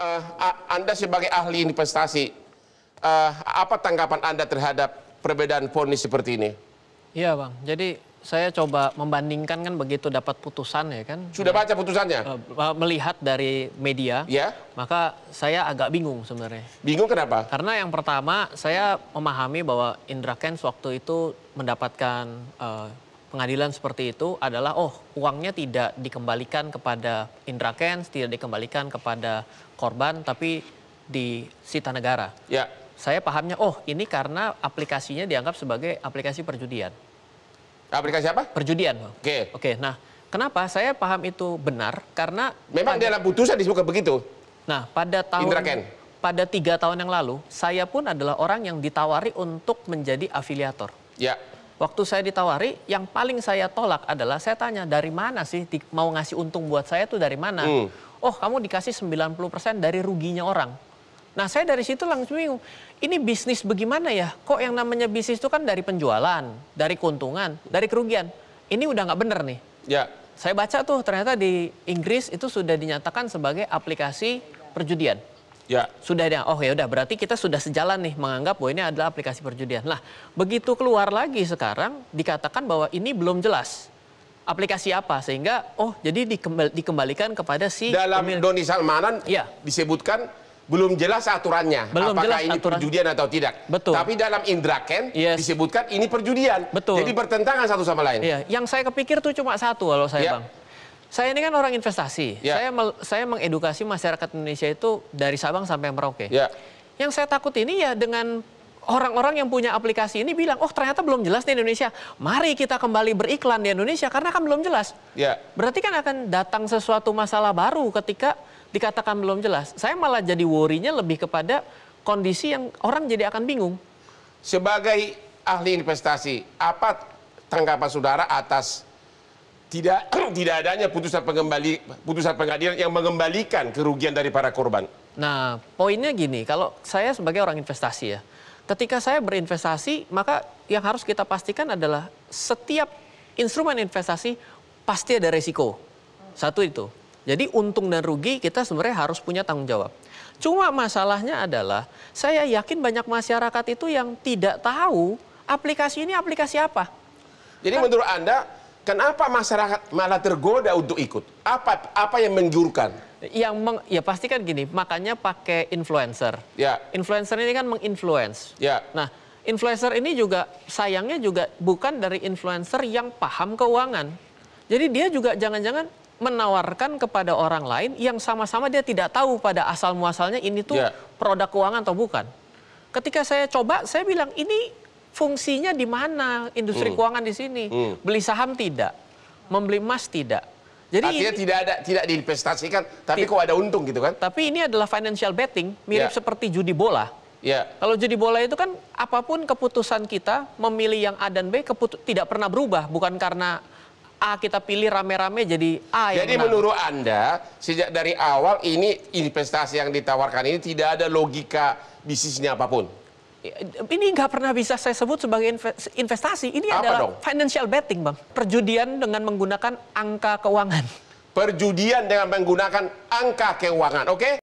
uh, Anda sebagai ahli investasi, uh, apa tanggapan Anda terhadap perbedaan poni seperti ini? Iya Bang, jadi saya coba membandingkan kan begitu dapat putusan ya kan. Sudah baca putusannya? Eh, melihat dari media, ya. maka saya agak bingung sebenarnya. Bingung kenapa? Karena yang pertama saya memahami bahwa Indra Kens waktu itu mendapatkan uh, pengadilan seperti itu adalah oh uangnya tidak dikembalikan kepada Indra Kens, tidak dikembalikan kepada korban tapi di sita negara. Ya. Saya pahamnya oh ini karena aplikasinya dianggap sebagai aplikasi perjudian. Aplikasi apa? Perjudian. Oke. Okay. Oke. Okay, nah, kenapa saya paham itu benar? Karena memang pada, dalam putusan disebutkan begitu. Nah, pada tahun Indra Ken pada tiga tahun yang lalu, saya pun adalah orang yang ditawari untuk menjadi afiliator. Ya Waktu saya ditawari, yang paling saya tolak adalah saya tanya dari mana sih mau ngasih untung buat saya itu dari mana? Hmm. Oh, kamu dikasih 90% dari ruginya orang. Nah, saya dari situ langsung bingung. Ini bisnis bagaimana ya? Kok yang namanya bisnis itu kan dari penjualan, dari keuntungan, dari kerugian. Ini udah nggak bener nih. Ya. Saya baca tuh ternyata di Inggris itu sudah dinyatakan sebagai aplikasi perjudian. Ya. Sudah ada. Oh ya udah berarti kita sudah sejalan nih menganggap bahwa ini adalah aplikasi perjudian. Nah, begitu keluar lagi sekarang dikatakan bahwa ini belum jelas aplikasi apa sehingga oh jadi dikembalikan kepada si dalam pemilik. Doni Salmanan ya. disebutkan belum jelas aturannya belum apakah jelas ini aturan. perjudian atau tidak. Betul. Tapi dalam Indraken yes. disebutkan ini perjudian. Betul. Jadi bertentangan satu sama lain. Iya. Yang saya kepikir tuh cuma satu kalau saya ya. bang saya ini kan orang investasi. Yeah. Saya saya mengedukasi masyarakat Indonesia itu dari Sabang sampai Merauke. Yeah. Yang saya takut ini ya dengan orang-orang yang punya aplikasi ini bilang, oh ternyata belum jelas di Indonesia. Mari kita kembali beriklan di Indonesia karena kan belum jelas. Ya. Berarti kan akan datang sesuatu masalah baru ketika dikatakan belum jelas. Saya malah jadi worry-nya lebih kepada kondisi yang orang jadi akan bingung. Sebagai ahli investasi, apa tanggapan saudara atas tidak tidak adanya putusan pengembali putusan pengadilan yang mengembalikan kerugian dari para korban. Nah, poinnya gini, kalau saya sebagai orang investasi ya, ketika saya berinvestasi, maka yang harus kita pastikan adalah setiap instrumen investasi pasti ada resiko. Satu itu. Jadi untung dan rugi kita sebenarnya harus punya tanggung jawab. Cuma masalahnya adalah saya yakin banyak masyarakat itu yang tidak tahu aplikasi ini aplikasi apa. Jadi kan menurut Anda Kenapa masyarakat malah tergoda untuk ikut? Apa apa yang menjurkan? Yang meng, ya pasti kan gini, makanya pakai influencer. Ya. Influencer ini kan menginfluence. Ya. Nah, influencer ini juga sayangnya juga bukan dari influencer yang paham keuangan. Jadi dia juga jangan-jangan menawarkan kepada orang lain yang sama-sama dia tidak tahu pada asal muasalnya ini tuh ya. produk keuangan atau bukan. Ketika saya coba, saya bilang ini fungsinya di mana industri hmm. keuangan di sini? Hmm. Beli saham tidak, membeli emas tidak. Jadi Artinya ini, tidak ada tidak diinvestasikan, tapi kok ada untung gitu kan? Tapi ini adalah financial betting, mirip yeah. seperti judi bola. Yeah. Kalau judi bola itu kan apapun keputusan kita memilih yang A dan B tidak pernah berubah, bukan karena A kita pilih rame-rame jadi A yang Jadi menang. menurut Anda sejak dari awal ini investasi yang ditawarkan ini tidak ada logika bisnisnya apapun ini nggak pernah bisa saya sebut sebagai investasi. Ini Apa adalah dong? financial betting, Bang. Perjudian dengan menggunakan angka keuangan. Perjudian dengan menggunakan angka keuangan, oke? Okay?